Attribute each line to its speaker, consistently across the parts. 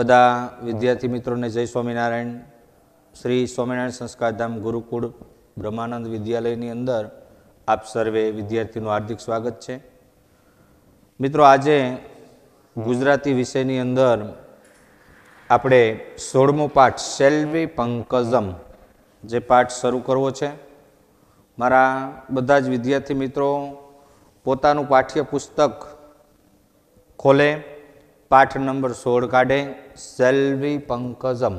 Speaker 1: બધા વિદ્યાર્થી મિત્રોને જય સ્વામિનારાયણ શ્રી સ્વામિનારાયણ સંસ્કારધામ ગુરુકુળ બ્રહ્માનંદ વિદ્યાલયની અંદર આપ સર્વે વિદ્યાર્થીનું હાર્દિક સ્વાગત છે મિત્રો આજે ગુજરાતી વિષયની અંદર આપણે સોળમો પાઠ સેલ્વી પંકજમ જે પાઠ શરૂ કરવો છે મારા બધા જ વિદ્યાર્થી મિત્રો પોતાનું પાઠ્ય પુસ્તક ખોલે પાઠ નંબર સોળ કાઢે સેલ્વી પંકજમ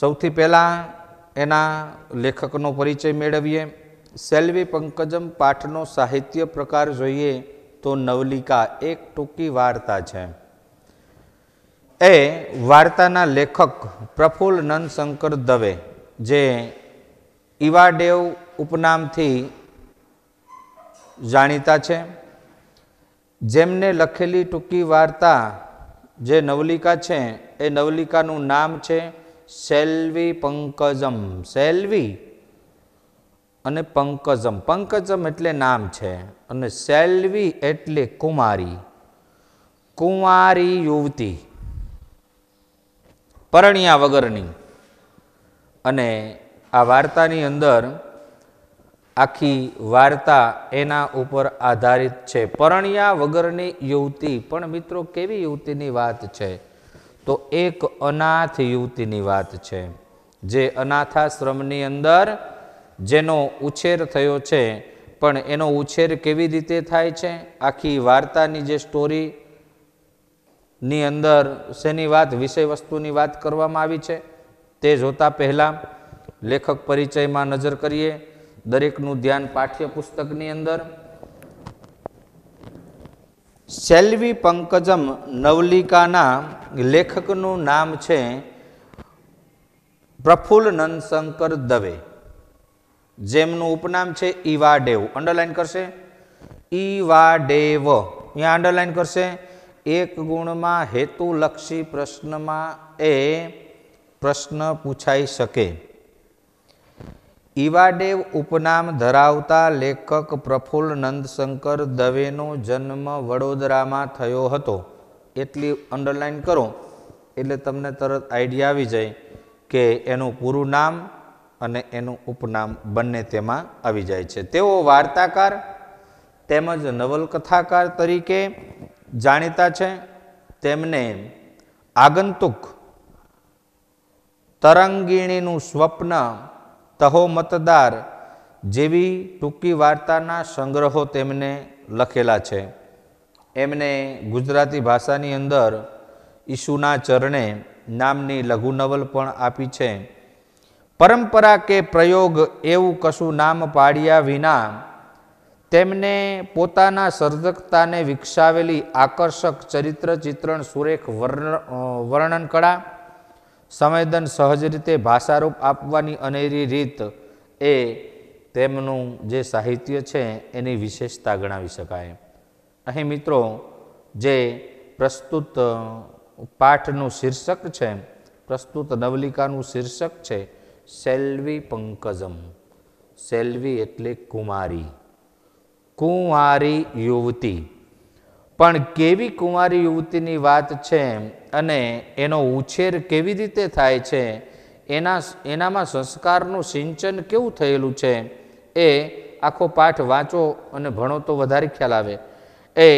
Speaker 1: સૌથી પહેલાં એના લેખકનો પરિચય મેળવીએ સેલ્વી પંકજમ પાઠનો સાહિત્ય પ્રકાર જોઈએ તો નવલિકા એક ટૂંકી વાર્તા છે એ વાર્તાના લેખક પ્રફુલ્લ નંદશંકર દવે જે ઈવાડેવ ઉપનામથી જાણીતા છે જેમને લખેલી ટૂંકી વાર્તા જે નવલિકા છે એ નવલિકાનું નામ છે સેલ્વી પંકજમ સેલ્વી અને પંકજમ પંકજમ એટલે નામ છે અને સેલ્વી એટલે કુમારી કુમારી યુવતી પરણ્યા વગરની અને આ વાર્તાની અંદર આખી વાર્તા એના ઉપર આધારિત છે પરણ્યા વગરની યુવતી પણ મિત્રો કેવી યુવતીની વાત છે તો એક અનાથ યુવતીની વાત છે જે અનાથાશ્રમની અંદર જેનો ઉછેર થયો છે પણ એનો ઉછેર કેવી રીતે થાય છે આખી વાર્તાની જે સ્ટોરી ની અંદર શેની વાત વિષય વસ્તુની વાત કરવામાં આવી છે તે જોતા પહેલાં લેખક પરિચયમાં નજર કરીએ દરેકનું ધ્યાન પાઠ્યપુસ્તકની અંદર સેલ્વી પંકજમ નવલિકાના લેખકનું નામ છે પ્રફુલ્લ નંદશંકર દવે જેમનું ઉપનામ છે ઈવાડેવ અંડરલાઈન કરશે ઈવાડેવ અહીંયા અંડરલાઈન કરશે એક ગુણમાં હેતુલક્ષી પ્રશ્નમાં એ પ્રશ્ન પૂછાઈ શકે ઈવાડેવ ઉપનામ ધરાવતા લેખક પ્રફુલ્લ નંદશંકર દવેનો જન્મ વડોદરામાં થયો હતો એટલી અંડરલાઇન કરો એટલે તમને તરત આઈડિયા આવી જાય કે એનું પૂરું નામ અને એનું ઉપનામ બંને તેમાં આવી જાય છે તેઓ વાર્તાકાર તેમજ નવલકથાકાર તરીકે જાણીતા છે તેમને આગંતુક તરંગીણીનું સ્વપ્ન તહો મતદાર જેવી ટૂંકી વાર્તાના સંગ્રહો તેમને લખેલા છે એમને ગુજરાતી ભાષાની અંદર ઈશુના ચરણે નામની લઘુનવલ પણ આપી છે પરંપરા કે પ્રયોગ એવું કશું નામ પાડ્યા વિના તેમને પોતાના સર્જકતાને વિકસાવેલી આકર્ષક ચરિત્ર ચિત્રણ સુરેખ વર્ણન કળા સંવેદન સહજ રીતે ભાષારૂપ આપવાની અનેરી રીત એ તેમનું જે સાહિત્ય છે એની વિશેષતા ગણાવી શકાય અહીં મિત્રો જે પ્રસ્તુત પાઠનું શીર્ષક છે પ્રસ્તુત નવલિકાનું શીર્ષક છે સેલ્વી પંકજમ સેલ્વી એટલે કુમારી કુંવારી યુવતી પણ કેવી કુંવારી યુવતીની વાત છે અને એનો ઉછેર કેવી રીતે થાય છે એના એનામાં સંસ્કારનું સિંચન કેવું થયેલું છે એ આખો પાઠ વાંચો અને ભણો તો વધારે ખ્યાલ આવે એ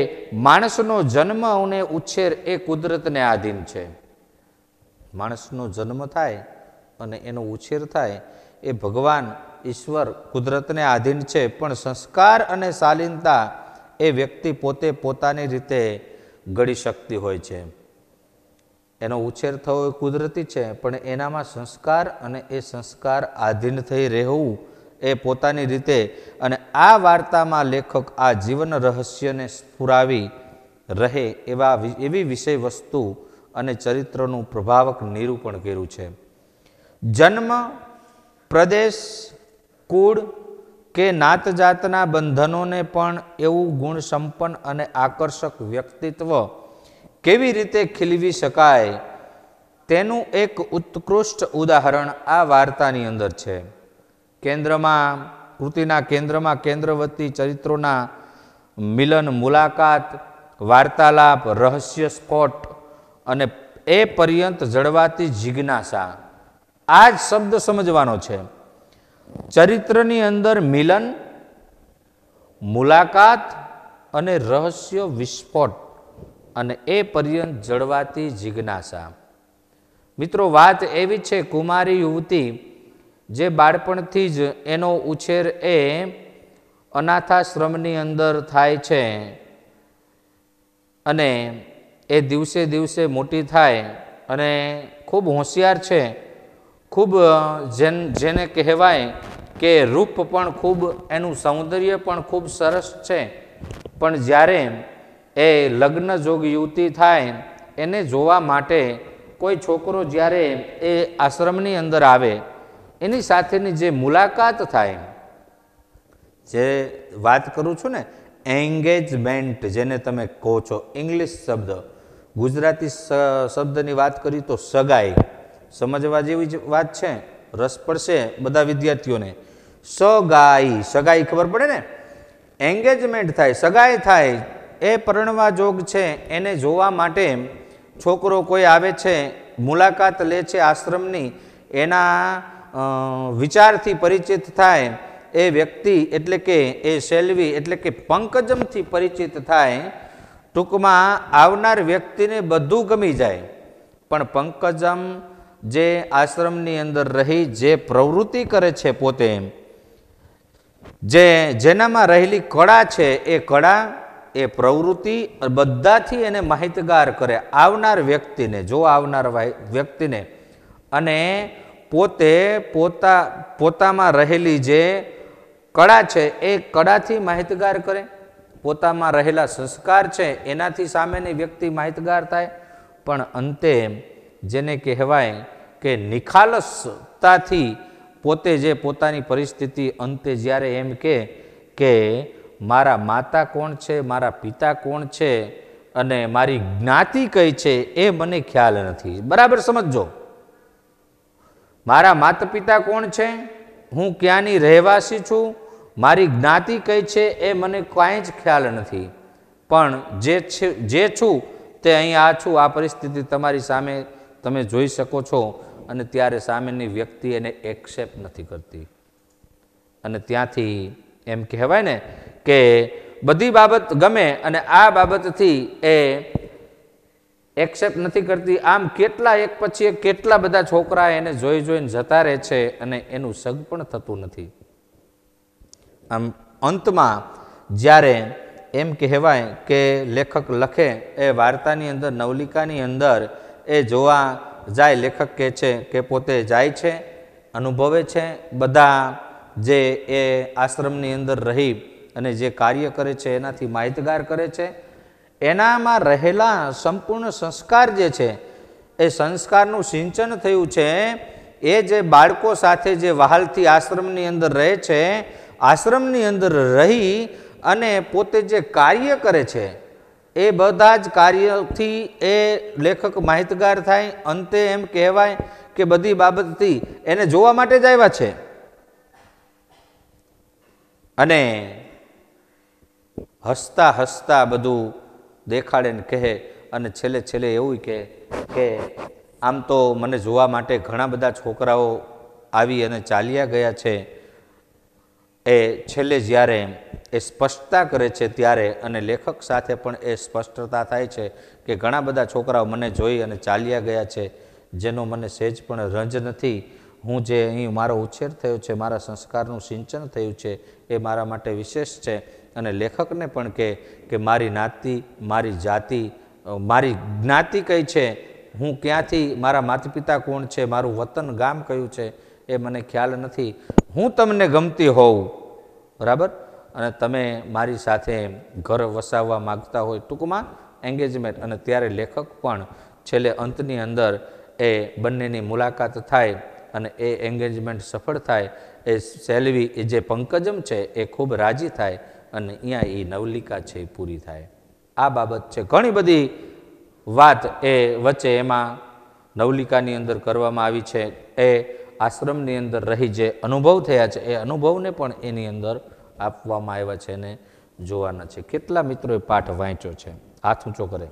Speaker 1: માણસનો જન્મ અને ઉછેર એ કુદરતને આધીન છે માણસનો જન્મ થાય અને એનો ઉછેર થાય એ ભગવાન ઈશ્વર કુદરતને આધીન છે પણ સંસ્કાર અને શાલીનતા એ વ્યક્તિ પોતે પોતાની રીતે ઘડી શકતી હોય છે એનો ઉછેર થવો એ કુદરતી છે પણ એનામાં સંસ્કાર અને એ સંસ્કાર આધીન થઈ રહેવું એ પોતાની રીતે અને આ વાર્તામાં લેખક આ જીવન રહસ્યને સ્ફુરાવી રહે એવા એવી વિષય વસ્તુ અને ચરિત્રનું પ્રભાવક નિરૂપણ કર્યું છે જન્મ પ્રદેશ કુળ કે નાત જાતના બંધનોને પણ એવું ગુણ સંપન્ન અને આકર્ષક વ્યક્તિત્વ કેવી રીતે ખીલવી શકાય તેનું એક ઉત્કૃષ્ટ ઉદાહરણ આ વાર્તાની અંદર છે કેન્દ્રમાં કૃતિના કેન્દ્રમાં કેન્દ્રવતી ચરિત્રોના મિલન મુલાકાત વાર્તાલાપ રહસ્ય સ્ફોટ અને એ પર્યંત જળવાતી જિજ્ઞાસા આ જ શબ્દ સમજવાનો છે ચરિત્રની અંદર મિલન મુલાકાત અને રહસ્ય વિસ્ફોટ અને એ પર્યંત જળવાતી જિજ્ઞાસા મિત્રો વાત એવી છે કુમારી યુવતી જે બાળપણથી જ એનો ઉછેર એ અનાથાશ્રમની અંદર થાય છે અને એ દિવસે દિવસે મોટી થાય અને ખૂબ હોશિયાર છે ખૂબ જેન જેને કહેવાય કે રૂપ પણ ખૂબ એનું સૌંદર્ય પણ ખૂબ સરસ છે પણ જ્યારે એ લગ્ન જોગ યુવતી થાય એને જોવા માટે કોઈ છોકરો જ્યારે એ આશ્રમની અંદર આવે એની સાથેની જે મુલાકાત થાય જે વાત કરું છું ને એન્ગેજમેન્ટ જેને તમે કહો છો ઇંગ્લિશ શબ્દ ગુજરાતી શબ્દની વાત કરી તો સગાઈ સમજવા જેવી વાત છે રસ પડશે બધા વિદ્યાર્થીઓને સગાઈ સગાઈ ખબર પડે ને એન્ગેજમેન્ટ થાય સગાઈ થાય એ પરણવા જોગ છે એને જોવા માટે છોકરો કોઈ આવે છે મુલાકાત લે છે આશ્રમની એના વિચારથી પરિચિત થાય એ વ્યક્તિ એટલે કે એ સેલ્વી એટલે કે પંકજમથી પરિચિત થાય ટૂંકમાં આવનાર વ્યક્તિને બધું ગમી જાય પણ પંકજમ જે આશ્રમની અંદર રહી જે પ્રવૃત્તિ કરે છે પોતે જે જેનામાં રહેલી કળા છે એ કળા એ પ્રવૃત્તિ બધાથી એને માહિતગાર કરે આવનાર વ્યક્તિને જો આવનાર વ્યક્તિને અને પોતે પોતા પોતામાં રહેલી જે કળા છે એ કળાથી માહિતગાર કરે પોતામાં રહેલા સંસ્કાર છે એનાથી સામેની વ્યક્તિ માહિતગાર થાય પણ અંતે જેને કહેવાય કે નિખાલસતાથી પોતે જે પોતાની પરિસ્થિતિ અંતે જ્યારે એમ કે મારા માતા કોણ છે મારા પિતા કોણ છે અને મારી જ્ઞાતિ કઈ છે એ મને ખ્યાલ નથી બરાબર સમજો મારા માતા પિતા કોણ છે હું ક્યાંની રહેવાસી છું મારી જ્ઞાતિ કઈ છે એ મને કાંઈ જ ખ્યાલ નથી પણ જે છે જે છું તે અહીં આ છું આ પરિસ્થિતિ તમારી સામે તમે જોઈ શકો છો અને ત્યારે સામેની વ્યક્તિ એને એક્સેપ્ટ નથી કરતી અને ત્યાંથી એમ કહેવાય ને કે બધી બાબત ગમે અને આ બાબતથી એ એક્સેપ્ટ નથી કરતી આમ કેટલા એક પછી એક કેટલા બધા છોકરા એને જોઈ જોઈને જતા રહે છે અને એનું સગ પણ થતું નથી આમ અંતમાં જ્યારે એમ કહેવાય કે લેખક લખે એ વાર્તાની અંદર નવલિકાની અંદર એ જોવા જાય લેખક કહે છે કે પોતે જાય છે અનુભવે છે બધા જે એ આશ્રમની અંદર રહી અને જે કાર્ય કરે છે એનાથી માહિતગાર કરે છે એનામાં રહેલા સંપૂર્ણ સંસ્કાર જે છે એ સંસ્કારનું સિંચન થયું છે એ જે બાળકો સાથે જે વહાલથી આશ્રમની અંદર રહે છે આશ્રમની અંદર રહી અને પોતે જે કાર્ય કરે છે એ બધા જ કાર્યોથી એ લેખક માહિતગાર થાય અંતે એમ કહેવાય કે બધી બાબતથી એને જોવા માટે જ આવ્યા છે અને હસતા હસતા બધું દેખાડે ને કહે અને છેલ્લે છેલ્લે એવું કહે કે આમ તો મને જોવા માટે ઘણા બધા છોકરાઓ આવી અને ચાલ્યા ગયા છે એ છેલ્લે જ્યારે એ સ્પષ્ટતા કરે છે ત્યારે અને લેખક સાથે પણ એ સ્પષ્ટતા થાય છે કે ઘણા બધા છોકરાઓ મને જોઈ અને ચાલ્યા ગયા છે જેનો મને સહેજ પણ રંજ નથી હું જે અહીં મારો ઉછેર થયો છે મારા સંસ્કારનું સિંચન થયું છે એ મારા માટે વિશેષ છે અને લેખકને પણ કહે કે મારી નાતી મારી જાતિ મારી જ્ઞાતિ કઈ છે હું ક્યાંથી મારા માતા પિતા કોણ છે મારું વતન ગામ કયું છે એ મને ખ્યાલ નથી હું તમને ગમતી હોઉં બરાબર અને તમે મારી સાથે ઘર વસાવવા માગતા હોય ટૂંકમાં એન્ગેજમેન્ટ અને ત્યારે લેખક પણ છેલ્લે અંતની અંદર એ બંનેની મુલાકાત થાય અને એ એન્ગેજમેન્ટ સફળ થાય એ સેલવી એ જે પંકજમ છે એ ખૂબ રાજી થાય અને અહીંયા એ નવલિકા છે એ પૂરી થાય આ બાબત છે ઘણી બધી વાત એ વચ્ચે એમાં નવલિકાની અંદર કરવામાં આવી છે એ આશ્રમની અંદર રહી જે અનુભવ થયા છે એ અનુભવને પણ એની અંદર આપવામાં આવ્યા છે એને જોવાના છે કેટલા મિત્રોએ પાઠ વાંચ્યો છે હાથ ઊંચો કરે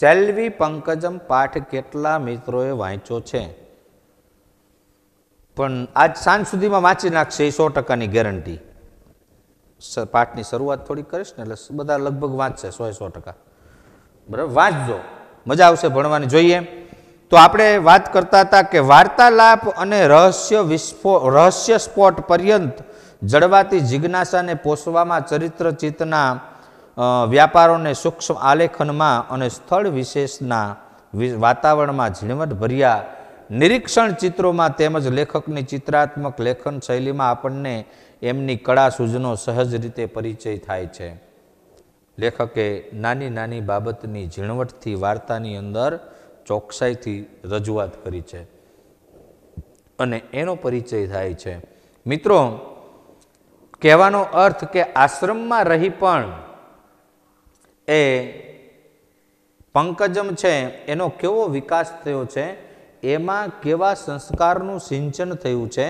Speaker 1: સેલ્વી પંકજમ પાઠ કેટલા મિત્રોએ વાંચ્યો છે પણ આજ સાંજ સુધીમાં વાંચી નાખશે એ સો ટકાની ગેરંટી પાઠની શરૂઆત થોડી કરીશ ને એટલે બધા લગભગ વાંચશે સો સો ટકા બરાબર વાંચજો મજા આવશે ભણવાની જોઈએ તો આપણે વાત કરતા હતા કે વાર્તાલાપ અને રહસ્ય વિસ્ફો રહસ્ય સ્પોટ પર્યંત જળવાતી જિજ્ઞાસાને પોષવામાં ચરિત્ર ચિતના વ્યાપારોને સૂક્ષ્મ આલેખનમાં અને સ્થળ વિશેષના વાતાવરણમાં ઝીણવટભર્યા નિરીક્ષણ ચિત્રોમાં તેમજ લેખકની ચિત્રાત્મક લેખન શૈલીમાં આપણને એમની કળા સૂજનો સહજ રીતે પરિચય થાય છે લેખકે નાની નાની બાબતની ઝીણવટથી વાર્તાની અંદર ચોકસાઈથી રજૂઆત કરી છે અને એનો પરિચય થાય છે મિત્રો કહેવાનો અર્થ કે આશ્રમમાં રહી પણ એ પંકજમ છે એનો કેવો વિકાસ થયો છે એમાં કેવા સંસ્કારનું સિંચન થયું છે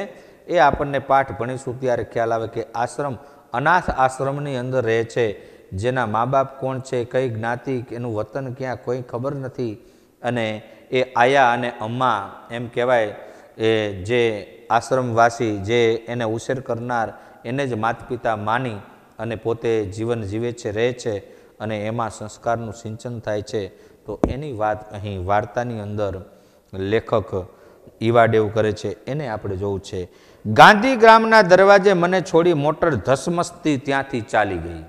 Speaker 1: એ આપણને પાઠ ભણીશું ત્યારે ખ્યાલ આવે કે આશ્રમ અનાથ આશ્રમની અંદર રહે છે જેના મા બાપ કોણ છે કઈ જ્ઞાતિ એનું વતન ક્યાં કોઈ ખબર નથી અને એ આયા અને અમ્મા એમ કહેવાય એ જે આશ્રમવાસી જે એને ઉછેર કરનાર એને જ માતપિતા માની અને પોતે જીવન જીવે છે રહે છે અને એમાં સંસ્કારનું સિંચન થાય છે તો એની વાત અહીં વાર્તાની અંદર લેખક ઈવાડેવ કરે છે એને આપણે જોવું છે ગાંધી ગ્રામના દરવાજે મને છોડી મોટર ધસમસ્તી ત્યાંથી ચાલી ગઈ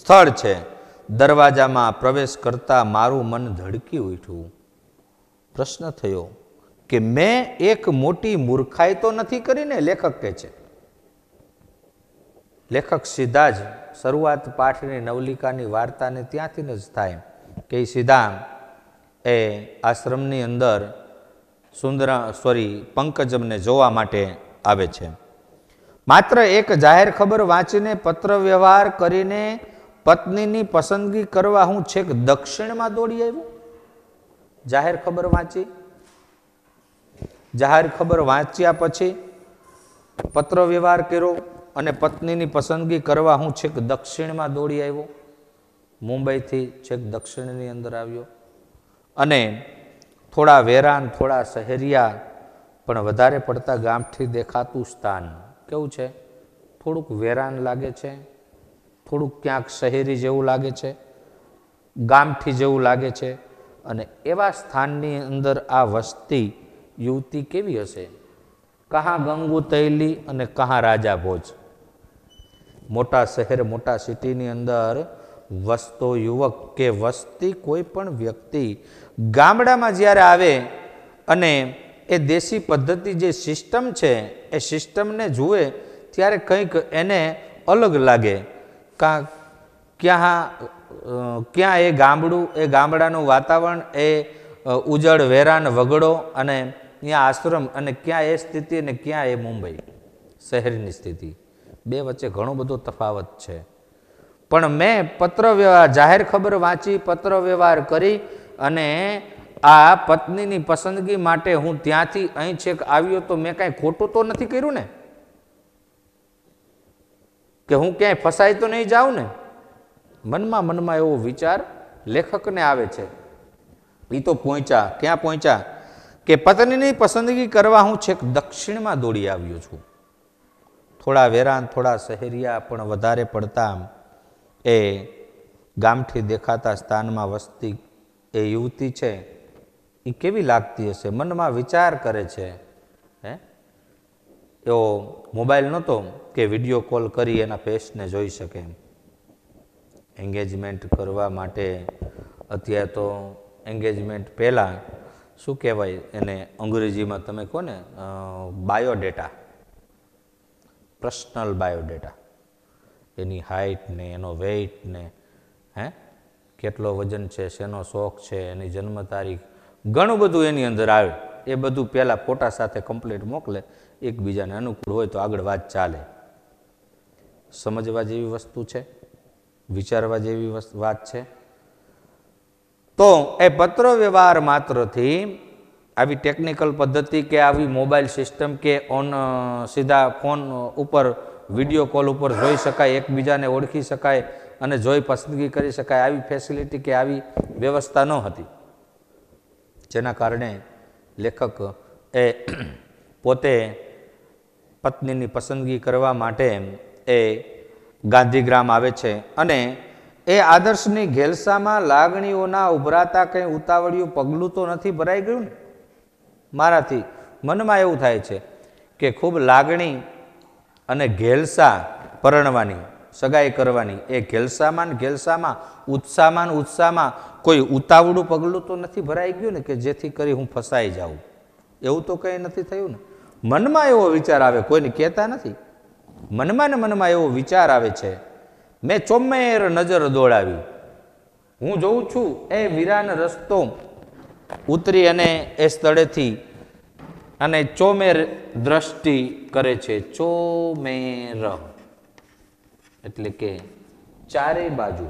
Speaker 1: સ્થળ છે દરવાજામાં પ્રવેશ કરતાં મારું મન ધડકી ઉઠ્યું પ્રશ્ન થયો કે મેં એક મોટી મૂર્ખાઈ તો નથી કરીને લેખક કહે છે લેખક સીધા જ શરૂઆત પાઠની નવલિકાની વાર્તાને ત્યાંથી જ થાય કે સીધા એ આશ્રમની અંદર સુંદર સોરી પંકજમને જોવા માટે આવે છે માત્ર એક જાહેર ખબર વાંચીને પત્ર વ્યવહાર કરીને પત્નીની પસંદગી કરવા હું છેક દક્ષિણમાં દોડી આવ્યો જાહેર ખબર વાંચી જાહેર ખબર વાંચ્યા પછી પત્ર વ્યવહાર કર્યો અને પત્નીની પસંદગી કરવા હું છેક દક્ષિણમાં દોડી આવ્યો મુંબઈથી છેક દક્ષિણની અંદર આવ્યો અને થોડા વેરાન થોડા શહેરિયા પણ વધારે પડતા ગામથી દેખાતું સ્થાન કેવું છે થોડુંક વેરાન લાગે છે થોડુંક ક્યાંક શહેરી જેવું લાગે છે ગામઠી જેવું લાગે છે અને એવા સ્થાનની અંદર આ વસ્તી યુવતી કેવી હશે કહા ગંગુ તૈલી અને કહા રાજા ભોજ મોટા શહેર મોટા સિટીની અંદર વસતો યુવક કે વસ્તી કોઈ પણ વ્યક્તિ ગામડામાં જ્યારે આવે અને એ દેશી પદ્ધતિ જે સિસ્ટમ છે એ સિસ્ટમને જુએ ત્યારે કંઈક એને અલગ લાગે કા ક્યાં ક્યાં એ ગામડું એ ગામડાનું વાતાવરણ એ ઉજળ વેરાન વગડો અને ત્યાં આશ્રમ અને ક્યાં એ સ્થિતિ અને ક્યાં એ મુંબઈ શહેરની સ્થિતિ બે વચ્ચે ઘણો બધો તફાવત છે પણ મેં પત્ર વ્યવહાર જાહેર ખબર વાંચી પત્ર વ્યવહાર કરી અને આ પત્નીની પસંદગી માટે હું ત્યાંથી અહીં છેક આવ્યો તો મેં કાંઈ ખોટું તો નથી કર્યું ને કે હું ક્યાંય ફસાઈ તો નહીં જાઉં ને મનમાં મનમાં એવો વિચાર લેખકને આવે છે એ તો પહોંચ્યા ક્યાં પહોંચ્યા કે પત્નીની પસંદગી કરવા હું છેક દક્ષિણમાં દોડી આવ્યો છું થોડા વેરાન થોડા શહેરિયા પણ વધારે પડતા એ ગામઠી દેખાતા સ્થાનમાં વસતી એ યુવતી છે એ કેવી લાગતી હશે મનમાં વિચાર કરે છે હે એવો મોબાઈલ નહોતો કે વિડીયો કોલ કરી એના પેશને જોઈ શકે એન્ગેજમેન્ટ કરવા માટે અત્યારે તો એન્ગેજમેન્ટ પહેલાં શું કહેવાય એને અંગ્રેજીમાં તમે કહો કોને બાયોડેટા પર્સનલ બાયોડેટા એની હાઇટ ને એનો વેઇટ ને હે કેટલો વજન છે શેનો શોખ છે એની જન્મ તારીખ ઘણું બધું એની અંદર આવે એ બધું પહેલાં ફોટા સાથે કમ્પ્લીટ મોકલે એકબીજાને અનુકૂળ હોય તો આગળ વાત ચાલે સમજવા જેવી વસ્તુ છે વિચારવા જેવી વાત છે તો એ પત્ર વ્યવહાર માત્રથી આવી ટેકનિકલ પદ્ધતિ કે આવી મોબાઈલ સિસ્ટમ કે ઓન સીધા ફોન ઉપર વિડીયો કોલ ઉપર જોઈ શકાય એકબીજાને ઓળખી શકાય અને જોઈ પસંદગી કરી શકાય આવી ફેસિલિટી કે આવી વ્યવસ્થા ન હતી જેના કારણે લેખક એ પોતે પત્નીની પસંદગી કરવા માટે એ ગાંધીગ્રામ આવે છે અને એ આદર્શની ઘેલસામાં લાગણીઓના ઉભરાતા કંઈ ઉતાવળિયું પગલું તો નથી ભરાઈ ગયું ને મારાથી મનમાં એવું થાય છે કે ખૂબ લાગણી અને ઘેલસા પરણવાની સગાઈ કરવાની એ ઘેલસામાં ને ઘેલસામાં ઉત્સાહમાં ને ઉત્સાહમાં કોઈ ઉતાવળું પગલું તો નથી ભરાઈ ગયું ને કે જેથી કરી હું ફસાઈ જાઉં એવું તો કંઈ નથી થયું ને મનમાં એવો વિચાર આવે કોઈને કહેતા નથી મનમાં ને મનમાં એવો વિચાર આવે છે મેં ચોમેર નજર દોડાવી હું જોઉં છું એ વીરાન રસ્તો ઉતરી અને એ સ્થળેથી અને ચોમેર દ્રષ્ટિ કરે છે ચોમેર એટલે કે ચારેય બાજુ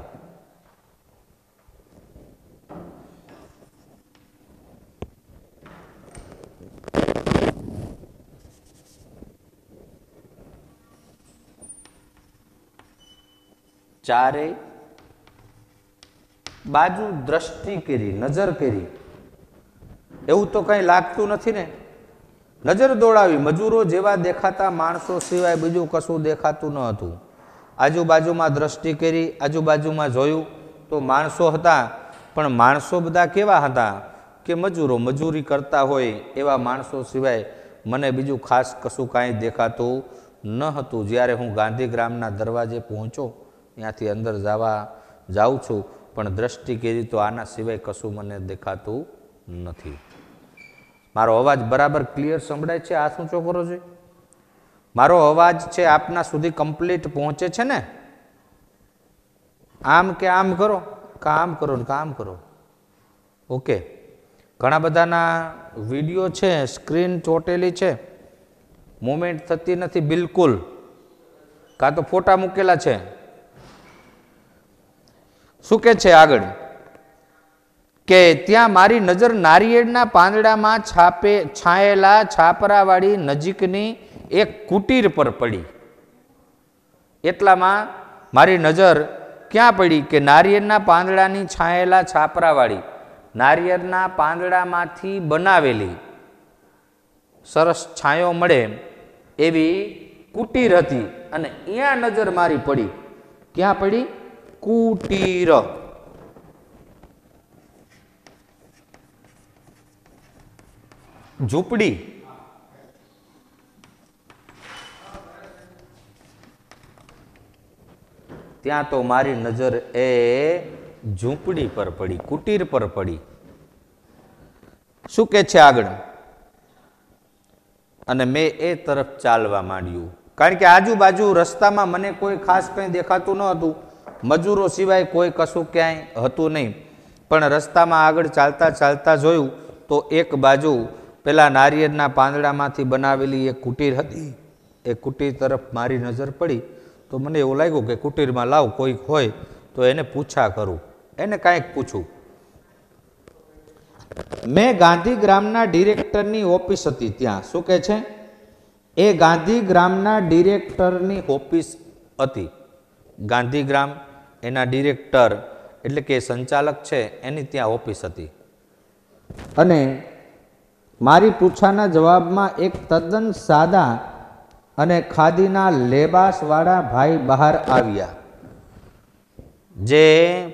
Speaker 1: ચારે બાજુ દ્રષ્ટિ કરી નજર કરી એવું તો કંઈ લાગતું નથી ને નજર દોડાવી મજૂરો જેવા દેખાતા માણસો સિવાય બીજું કશું દેખાતું ન હતું આજુબાજુમાં દ્રષ્ટિ કરી આજુબાજુમાં જોયું તો માણસો હતા પણ માણસો બધા કેવા હતા કે મજૂરો મજૂરી કરતા હોય એવા માણસો સિવાય મને બીજું ખાસ કશું કાંઈ દેખાતું ન હતું જ્યારે હું ગાંધીગ્રામના દરવાજે પહોંચ્યો ત્યાંથી અંદર જવા જાઉં છું પણ દ્રષ્ટિ કેરી તો આના સિવાય કશું મને દેખાતું નથી મારો અવાજ બરાબર ક્લિયર સંભળાય છે આ શું ચોકરો છે મારો અવાજ છે આપના સુધી કમ્પ્લીટ પહોંચે છે ને આમ કે આમ કરો કામ કરો ને કામ કરો ઓકે ઘણા બધાના વિડીયો છે સ્ક્રીન ચોટેલી છે મુમેન્ટ થતી નથી બિલકુલ કાં તો ફોટા મૂકેલા છે શું કે છે આગળ કે ત્યાં મારી નજર નારિયેળના પાંદડામાં છાપે છાંયેલા છાપરાવાળી નજીકની એક કુટીર પર પડી એટલામાં મારી નજર ક્યાં પડી કે નારિયેળના પાંદડાની છાંયેલા છાપરાવાળી નારિયેળના પાંદડામાંથી બનાવેલી સરસ છાંયો મળે એવી કુટીર હતી અને ત્યાં નજર મારી પડી ક્યાં પડી કુટીર ઝૂંપડી ત્યાં તો મારી નજર એ ઝૂંપડી પર પડી કુટીર પર પડી શું કે છે આગળ અને મેં એ તરફ ચાલવા માંડ્યું કારણ કે આજુબાજુ રસ્તામાં મને કોઈ ખાસ કંઈ દેખાતું ન હતું મજૂરો સિવાય કોઈ કશું ક્યાંય હતું નહીં પણ રસ્તામાં આગળ ચાલતા ચાલતા જોયું તો એક બાજુ પેલા નારિયેળના પાંદડામાંથી બનાવેલી એક કુટીર હતી એ કુટીર તરફ મારી નજર પડી તો મને એવું લાગ્યું કે કુટીરમાં લાવ કોઈક હોય તો એને પૂછા કરું એને કાંઈક પૂછું મેં ગાંધીગ્રામના ડિરેક્ટરની ઓફિસ હતી ત્યાં શું કહે છે એ ગાંધીગ્રામના ડિરેક્ટરની ઓફિસ હતી ગાંધીગ્રામ એના ડિરેક્ટર એટલે કે સંચાલક છે એની ત્યાં ઓફિસ હતી અને મારી પૂછાના જવાબમાં એક તદ્દન સાદા અને ખાદીના લેબાસવાળા ભાઈ બહાર આવ્યા જે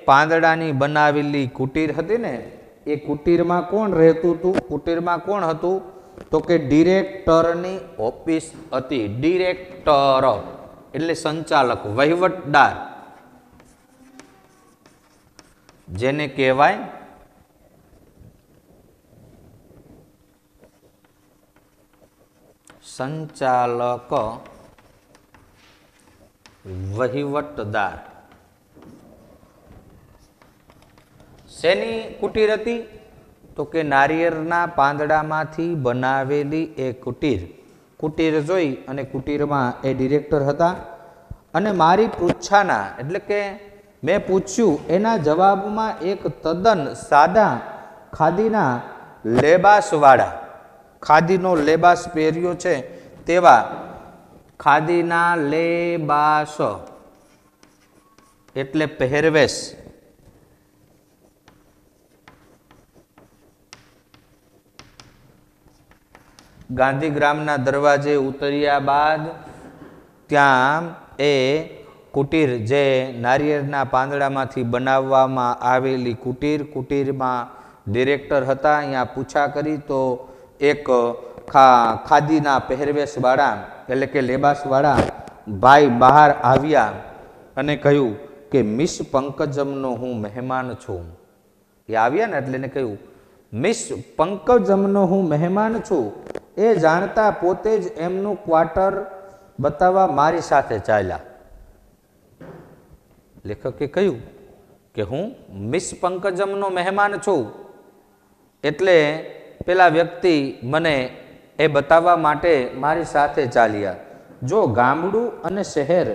Speaker 1: પાંદડાની બનાવેલી કુટીર હતી ને એ કુટીરમાં કોણ રહેતું હતું કુટીરમાં કોણ હતું તો કે ડિરેક્ટરની ઓફિસ હતી ડિરેક્ટર એટલે સંચાલક વહીવટદાર જેને કહેવાય સંચાલક વહીવટદાર શેની કુટીર હતી તો કે નારિયેળના પાંદડામાંથી બનાવેલી એ કુટીર કુટીર જોઈ અને કુટીરમાં એ ડિરેક્ટર હતા અને મારી પૃચ્છાના એટલે કે મેં પૂછ્યું એના જવાબમાં એક તદ્દન સાદા ખાદીના લેબાસવાળા ખાદીનો લેબાસ પહેર્યો છે તેવા ખાદીના લેબાસ એટલે પહેરવેશ ગાંધીગ્રામના દરવાજે ઉતર્યા બાદ ત્યાં એ કુટીર જે નારિયેળના પાંદડામાંથી બનાવવામાં આવેલી કુટીર કુટીરમાં ડિરેક્ટર હતા અહીંયા પૂછા કરી તો એક ખા ખાદીના પહેરવેશવાળા એટલે કે લેબાસવાળા ભાઈ બહાર આવ્યા અને કહ્યું કે મિસ પંકજમનો હું મહેમાન છું એ આવ્યા ને એટલે એને કહ્યું મિસ પંકજમનો હું મહેમાન છું એ જાણતા પોતે જ એમનું ક્વાર્ટર બતાવવા મારી સાથે ચાલ્યા લેખકે કહ્યું કે હું મિસ પંકજમનો મહેમાન છું એટલે પેલા વ્યક્તિ મને એ બતાવવા માટે મારી સાથે ચાલ્યા જો ગામડું અને શહેર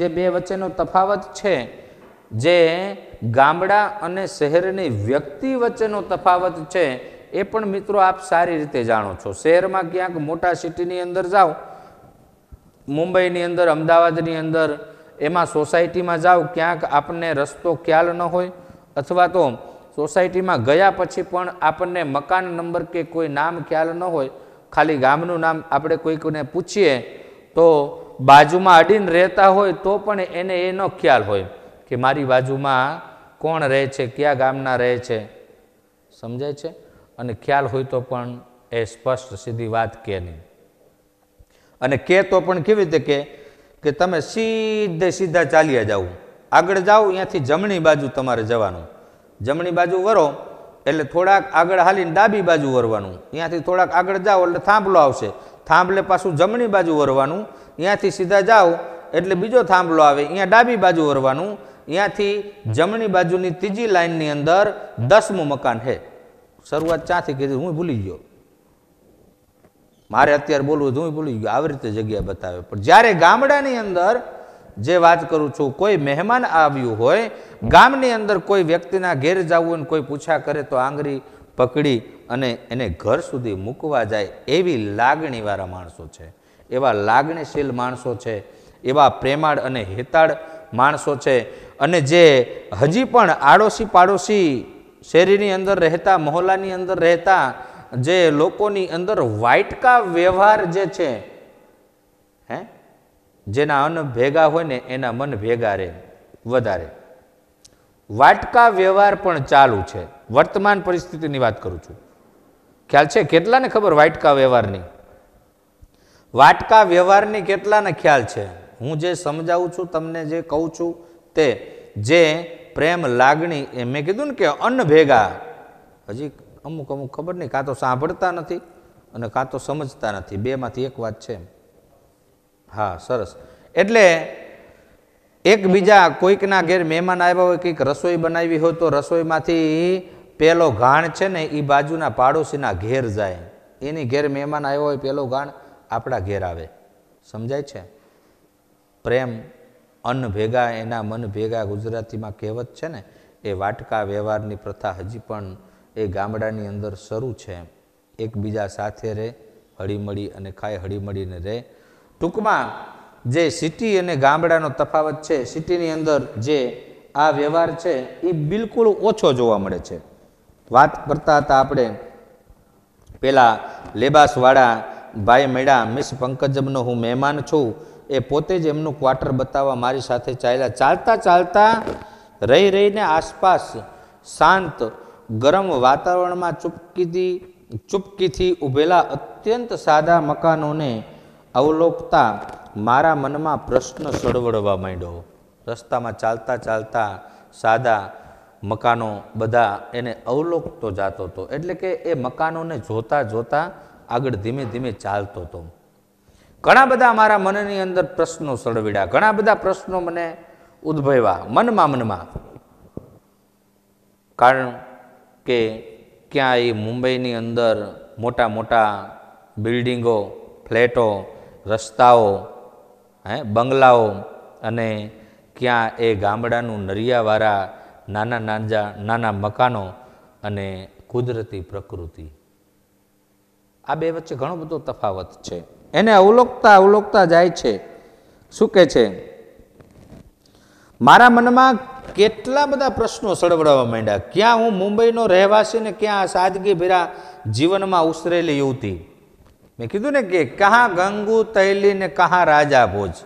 Speaker 1: જે બે વચ્ચેનો તફાવત છે જે ગામડા અને શહેરની વ્યક્તિ વચ્ચેનો તફાવત છે એ પણ મિત્રો આપ સારી રીતે જાણો છો શહેરમાં ક્યાંક મોટા સિટીની અંદર જાઓ મુંબઈની અંદર અમદાવાદની અંદર એમાં સોસાયટીમાં જાઓ ક્યાંક આપણને રસ્તો ખ્યાલ ન હોય અથવા તો સોસાયટીમાં ગયા પછી પણ આપણને મકાન નંબર કે કોઈ નામ ખ્યાલ ન હોય ખાલી ગામનું નામ આપણે કોઈકને પૂછીએ તો બાજુમાં અડીને રહેતા હોય તો પણ એને એનો ખ્યાલ હોય કે મારી બાજુમાં કોણ રહે છે કયા ગામના રહે છે સમજાય છે અને ખ્યાલ હોય તો પણ એ સ્પષ્ટ સીધી વાત કે નહીં અને કે તો પણ કેવી રીતે કે કે તમે સીધે સીધા ચાલ્યા જાઓ આગળ જાઓ અહીંયાથી જમણી બાજુ તમારે જવાનું જમણી બાજુ વરો એટલે થોડાક આગળ હાલીને ડાબી બાજુ વરવાનું અહીંયાથી થોડાક આગળ જાઓ એટલે થાંભલો આવશે થાંભલે પાછું જમણી બાજુ વરવાનું અહીંયાથી સીધા જાઓ એટલે બીજો થાંભલો આવે અહીંયા ડાબી બાજુ વરવાનું અહીંયાથી જમણી બાજુની ત્રીજી લાઇનની અંદર દસમું મકાન છે શરૂઆત ચાથી કીધી હું ભૂલી ગયો મારે અત્યારે બોલવું હું બોલું આવી રીતે જગ્યા બતાવે પણ જ્યારે ગામડાની અંદર જે વાત કરું છું કોઈ મહેમાન આવ્યું હોય ગામની અંદર કોઈ વ્યક્તિના ઘેર જવું ને કોઈ પૂછા કરે તો આંગળી પકડી અને એને ઘર સુધી મૂકવા જાય એવી લાગણીવાળા માણસો છે એવા લાગણીશીલ માણસો છે એવા પ્રેમાળ અને હેતાળ માણસો છે અને જે હજી પણ આડોશી પાડોશી શેરીની અંદર રહેતા મહોલ્લાની અંદર રહેતા જે લોકોની અંદર વાઇટકા વ્યવહાર જે છે હે જેના અન્ન ભેગા હોય ને એના મન ભેગા રહે વધારે વાટકા વ્યવહાર પણ ચાલુ છે વર્તમાન પરિસ્થિતિની વાત કરું છું ખ્યાલ છે કેટલાને ખબર વાટકા વ્યવહારની વાટકા વ્યવહારની કેટલાને ખ્યાલ છે હું જે સમજાવું છું તમને જે કહું છું તે જે પ્રેમ લાગણી એ મેં કીધું ને કે અન્ન ભેગા હજી અમુક અમુક ખબર નહીં કાં તો સાંભળતા નથી અને કાં તો સમજતા નથી બેમાંથી એક વાત છે હા સરસ એટલે એકબીજા કોઈકના ઘેર મહેમાન આવ્યા હોય કંઈક રસોઈ બનાવી હોય તો રસોઈમાંથી પહેલો ઘાણ છે ને એ બાજુના પાડોશીના ઘેર જાય એની ઘેર મહેમાન આવ્યો હોય પેલો ઘાણ આપણા ઘેર આવે સમજાય છે પ્રેમ અન્ન ભેગા એના મન ભેગા ગુજરાતીમાં કહેવત છે ને એ વાટકા વ્યવહારની પ્રથા હજી પણ એ ગામડાની અંદર શરૂ છે એકબીજા સાથે રહે હળીમળી અને ખાય હળીમળીને રહે ટૂંકમાં જે સિટી અને ગામડાનો તફાવત છે સિટીની અંદર જે આ વ્યવહાર છે એ બિલકુલ ઓછો જોવા મળે છે વાત કરતા હતા આપણે પેલા લેબાસવાળા ભાઈ મેળા મિસ પંકજમનો હું મહેમાન છું એ પોતે જ એમનું ક્વાર્ટર બતાવવા મારી સાથે ચાલ્યા ચાલતા ચાલતા રહી રહીને આસપાસ શાંત ગરમ વાતાવરણમાં ચૂપકીથી ચૂપકીથી ઊભેલા અત્યંત સાદા મકાનોને અવલોકતા મારા મનમાં પ્રશ્ન સળવળવા માંડ્યો રસ્તામાં ચાલતા ચાલતા સાદા મકાનો બધા એને અવલોકતો જાતો હતો એટલે કે એ મકાનોને જોતા જોતા આગળ ધીમે ધીમે ચાલતો હતો ઘણા બધા મારા મનની અંદર પ્રશ્નો સળવડ્યા ઘણા બધા પ્રશ્નો મને ઉદ્ભવ્યા મનમાં મનમાં કારણ કે ક્યાં એ મુંબઈની અંદર મોટા મોટા બિલ્ડિંગો ફ્લેટો રસ્તાઓ હે બંગલાઓ અને ક્યાં એ ગામડાનું નરિયાવાળા નાના નાંજા નાના મકાનો અને કુદરતી પ્રકૃતિ આ બે વચ્ચે ઘણો બધો તફાવત છે એને અવલોકતા અવલોકતા જાય છે શું કે છે મારા મનમાં કેટલા બધા પ્રશ્નો સળવડાવવા માંડ્યા ક્યાં હું મુંબઈનો રહેવાસી ને ક્યાં સાદગી ભેરા જીવનમાં ઉસરેલી યુવતી મેં કીધું ને કે કહા ગંગુ તૈલી ને કહા રાજા ભોજ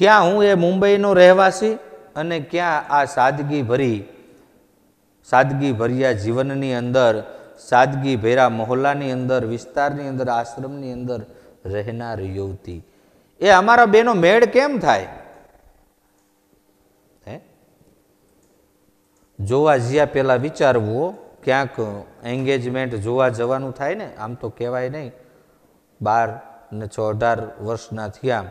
Speaker 1: ક્યાં હું એ મુંબઈનો રહેવાસી અને ક્યાં આ સાદગી ભરી સાદગી ભર્યા જીવનની અંદર સાદગી ભેરા મહોલ્લાની અંદર વિસ્તારની અંદર આશ્રમની અંદર રહેનાર યુવતી એ અમારા બેનો મેળ કેમ થાય જોવા જ્યાં પહેલાં વિચારવું ક્યાંક એન્ગેજમેન્ટ જોવા જવાનું થાય ને આમ તો કહેવાય નહીં બાર ને છ અઢાર વર્ષના થયા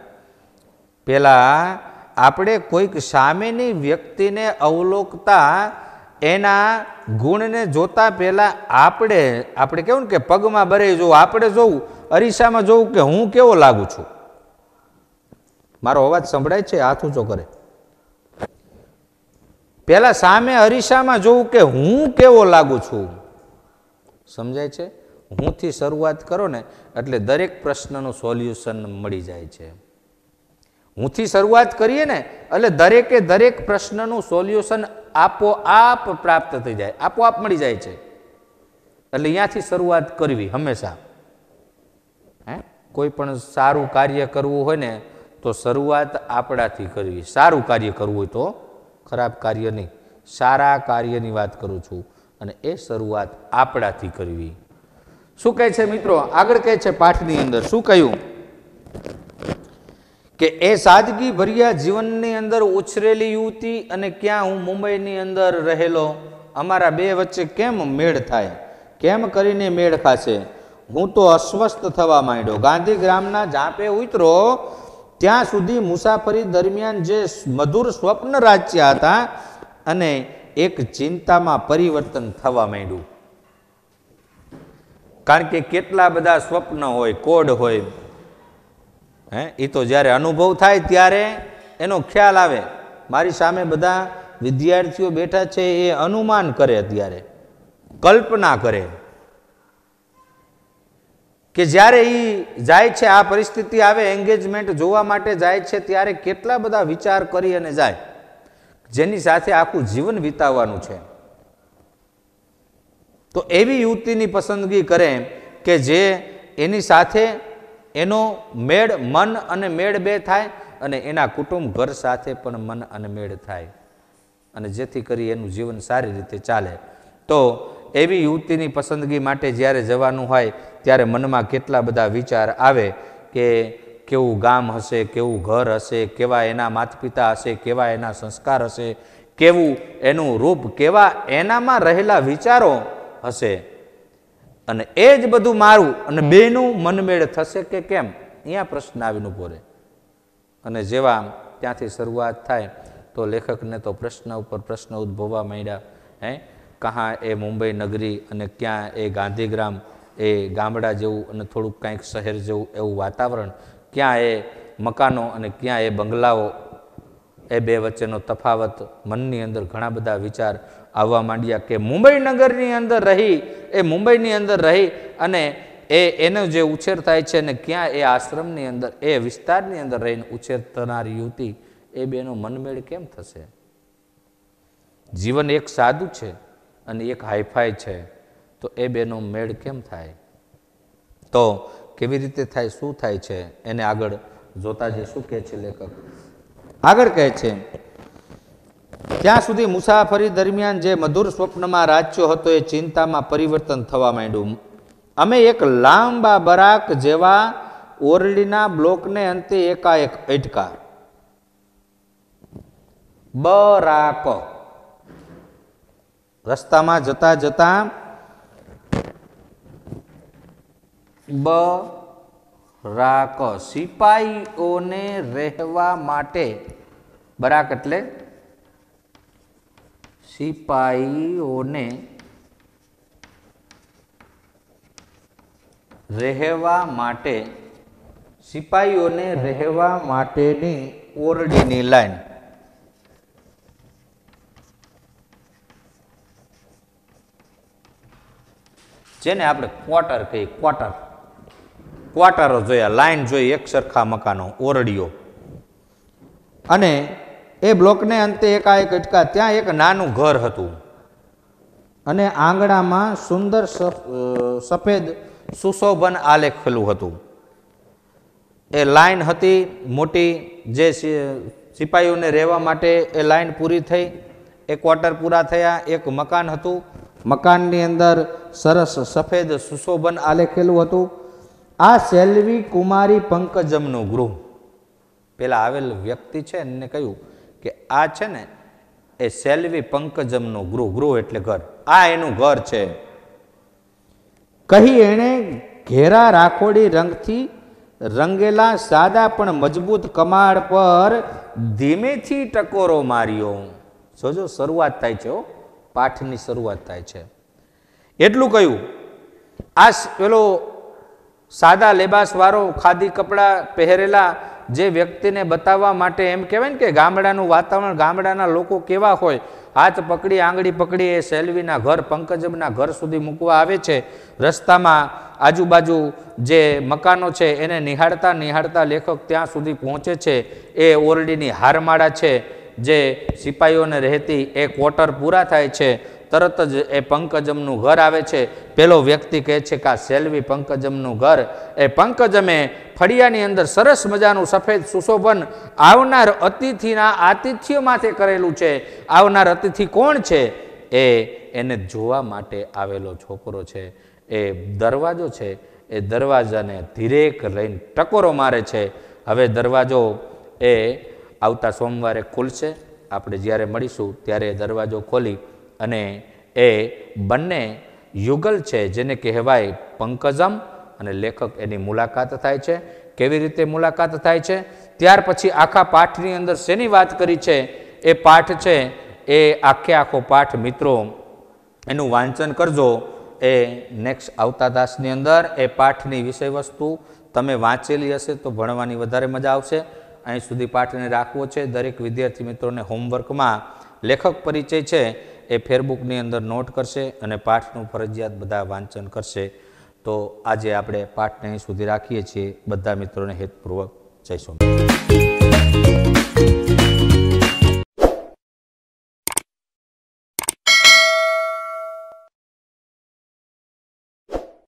Speaker 1: પહેલાં આપણે કોઈક સામેની વ્યક્તિને અવલોકતા એના ગુણને જોતા પહેલાં આપણે આપણે કેવું ને કે પગમાં બરે જોવું આપણે જોવું અરીસામાં જોવું કે હું કેવો લાગું છું મારો અવાજ સંભળાય છે હાથ ઊંચો કરે પહેલાં સામે અરીસામાં જોવું કે હું કેવો લાગું છું સમજાય છે હુંથી શરૂઆત કરો ને એટલે દરેક પ્રશ્નનું સોલ્યુશન મળી જાય છે હુંથી શરૂઆત કરીએ ને એટલે દરેકે દરેક પ્રશ્નનું સોલ્યુશન આપોઆપ પ્રાપ્ત થઈ જાય આપોઆપ મળી જાય છે એટલે અહીંયાથી શરૂઆત કરવી હંમેશા હે કોઈ પણ સારું કાર્ય કરવું હોય ને તો શરૂઆત આપણાથી કરવી સારું કાર્ય કરવું હોય તો ખરાબ કાર્યની સારા કાર્યની વાત કરું છું અને એ શરૂઆત આપણાથી કરવી શું કહે છે મિત્રો આગળ કહે છે પાઠની અંદર શું કહ્યું કે એ સાદગી ભર્યા જીવનની અંદર ઉછરેલી યુવતી અને ક્યાં હું મુંબઈની અંદર રહેલો અમારા બે વચ્ચે કેમ મેળ થાય કેમ કરીને મેળ ખાશે હું તો અસ્વસ્થ થવા માંડ્યો ગાંધીગ્રામના જાપે ઉતરો ત્યાં સુધી મુસાફરી દરમિયાન જે મધુર સ્વપ્ન રાચ્યા હતા અને એક ચિંતામાં પરિવર્તન થવા માંડ્યું કારણ કે કેટલા બધા સ્વપ્ન હોય કોડ હોય હે એ તો જ્યારે અનુભવ થાય ત્યારે એનો ખ્યાલ આવે મારી સામે બધા વિદ્યાર્થીઓ બેઠા છે એ અનુમાન કરે અત્યારે કલ્પના કરે કે જ્યારે એ જાય છે આ પરિસ્થિતિ આવે એન્ગેજમેન્ટ જોવા માટે જાય છે ત્યારે કેટલા બધા વિચાર કરી અને જાય જેની સાથે આખું જીવન વિતાવવાનું છે તો એવી યુવતીની પસંદગી કરે કે જે એની સાથે એનો મેળ મન અને મેળ બે થાય અને એના કુટુંબ ઘર સાથે પણ મન અને મેળ થાય અને જેથી કરી એનું જીવન સારી રીતે ચાલે તો એવી યુવતીની પસંદગી માટે જ્યારે જવાનું હોય ત્યારે મનમાં કેટલા બધા વિચાર આવે કે કેવું ગામ હશે કેવું ઘર હશે કેવા એના માતા પિતા હશે કેવા એના સંસ્કાર હશે કેવું એનું રૂપ કેવા એનામાં રહેલા વિચારો હશે અને એ જ બધું મારું અને બેનું મનમેળ થશે કે કેમ અહીંયા પ્રશ્ન આવીને ઉભો રહે અને જેવા ત્યાંથી શરૂઆત થાય તો લેખકને તો પ્રશ્ન ઉપર પ્રશ્ન ઉદ્ભવવા માંડ્યા હે કહાં એ મુંબઈ નગરી અને ક્યાં એ ગાંધીગ્રામ એ ગામડા જેવું અને થોડુંક કાંઈક શહેર જેવું એવું વાતાવરણ ક્યાં એ મકાનો અને ક્યાં એ બંગલાઓ એ બે વચ્ચેનો તફાવત મનની અંદર ઘણા બધા વિચાર આવવા માંડ્યા કે મુંબઈ નગરની અંદર રહી એ મુંબઈની અંદર રહી અને એ એનો જે ઉછેર થાય છે અને ક્યાં એ આશ્રમની અંદર એ વિસ્તારની અંદર રહીને ઉછેર થનાર યુવતી એ બેનો મનમેળ કેમ થશે જીવન એક સાદું છે અને એક હાઈફાઈ છે તો એ બેનો મેળ કેમ થાય તો કેવી રીતે થાય શું થાય છે એને આગળ જોતા જે શું કહે છે લેખક આગળ કહે છે ત્યાં સુધી મુસાફરી દરમિયાન જે મધુર સ્વપ્નમાં રાચ્યો હતો એ ચિંતામાં પરિવર્તન થવા માંડ્યું અમે એક લાંબા બરાક જેવા ઓરડીના બ્લોકને અંતે એકાએક અટકા બરાક રસ્તામાં જતા જતા બ રાક સિપાહીઓને રહેવા માટે બરાક એટલે સિપાહીઓને રહેવા માટે સિપાહીઓને રહેવા માટેની ઓરડીની લાઈન જેને આપણે ક્વાર્ટર કહીએ ક્વાર્ટર ક્વાર્ટરો જોયા લાઇન જોઈ એક સરખા મકાનો ઓરડીઓ અને એ બ્લોકને અંતે એકાએક અટકા ત્યાં એક નાનું ઘર હતું અને આંગણામાં સુંદર સફેદ સુશોભન આલેખેલું હતું એ લાઇન હતી મોટી જે સિપાહીઓને રહેવા માટે એ લાઇન પૂરી થઈ એ ક્વાર્ટર પૂરા થયા એક મકાન હતું મકાનની અંદર સરસ સફેદ સુશોભન આલેખેલું હતું આ સેલ્વી કુમારી પંકજમનું ગૃહ પેલા આવેલ વ્યક્તિ છે એમને કહ્યું કે આ છે ને એ સેલ્વી પંકજમનું ગૃહ ગૃહ એટલે ઘર આ એનું ઘર છે કહી એણે ઘેરા રાખોડી રંગથી રંગેલા સાદા પણ મજબૂત કમાડ પર ધીમેથી ટકોરો માર્યો જોજો શરૂઆત થાય છે હો પાઠની શરૂઆત થાય છે એટલું કહ્યું આ પેલો સાદા લેબાસવાળો ખાદી કપડાં પહેરેલા જે વ્યક્તિને બતાવવા માટે એમ કહેવાય ને કે ગામડાનું વાતાવરણ ગામડાના લોકો કેવા હોય હાથ પકડી આંગળી પકડી એ સેલ્વીના ઘર પંકજમના ઘર સુધી મૂકવા આવે છે રસ્તામાં આજુબાજુ જે મકાનો છે એને નિહાળતા નિહાળતા લેખક ત્યાં સુધી પહોંચે છે એ ઓરડીની હારમાળા છે જે સિપાહીઓને રહેતી એ ક્વોટર પૂરા થાય છે તરત જ એ પંકજમનું ઘર આવે છે પેલો વ્યક્તિ કહે છે કે આ સેલ્વી પંકજમનું ઘર એ પંકજમે ફળિયાની અંદર સરસ મજાનું સફેદ સુશોભન આવનાર અતિથિના આતિથ્ય માથે કરેલું છે આવનાર અતિથિ કોણ છે એ એને જોવા માટે આવેલો છોકરો છે એ દરવાજો છે એ દરવાજાને ધીરેક લઈને ટકોરો મારે છે હવે દરવાજો એ આવતા સોમવારે ખુલશે આપણે જ્યારે મળીશું ત્યારે દરવાજો ખોલી અને એ બંને યુગલ છે જેને કહેવાય પંકજમ અને લેખક એની મુલાકાત થાય છે કેવી રીતે મુલાકાત થાય છે ત્યાર પછી આખા પાઠની અંદર શેની વાત કરી છે એ પાઠ છે એ આખે આખો પાઠ મિત્રો એનું વાંચન કરજો એ નેક્સ્ટ આવતા દાસની અંદર એ પાઠની વિષય વસ્તુ તમે વાંચેલી હશે તો ભણવાની વધારે મજા આવશે અહીં સુધી પાઠને રાખવો છે દરેક વિદ્યાર્થી મિત્રોને હોમવર્કમાં લેખક પરિચય છે એ ફેરબુકની અંદર નોટ કરશે અને પાઠનું ફરજિયાત બધા વાંચન કરશે તો આજે આપણે પાઠને અહીં સુધી રાખીએ છીએ બધા મિત્રોને હેતપૂર્વક જય સ્વામી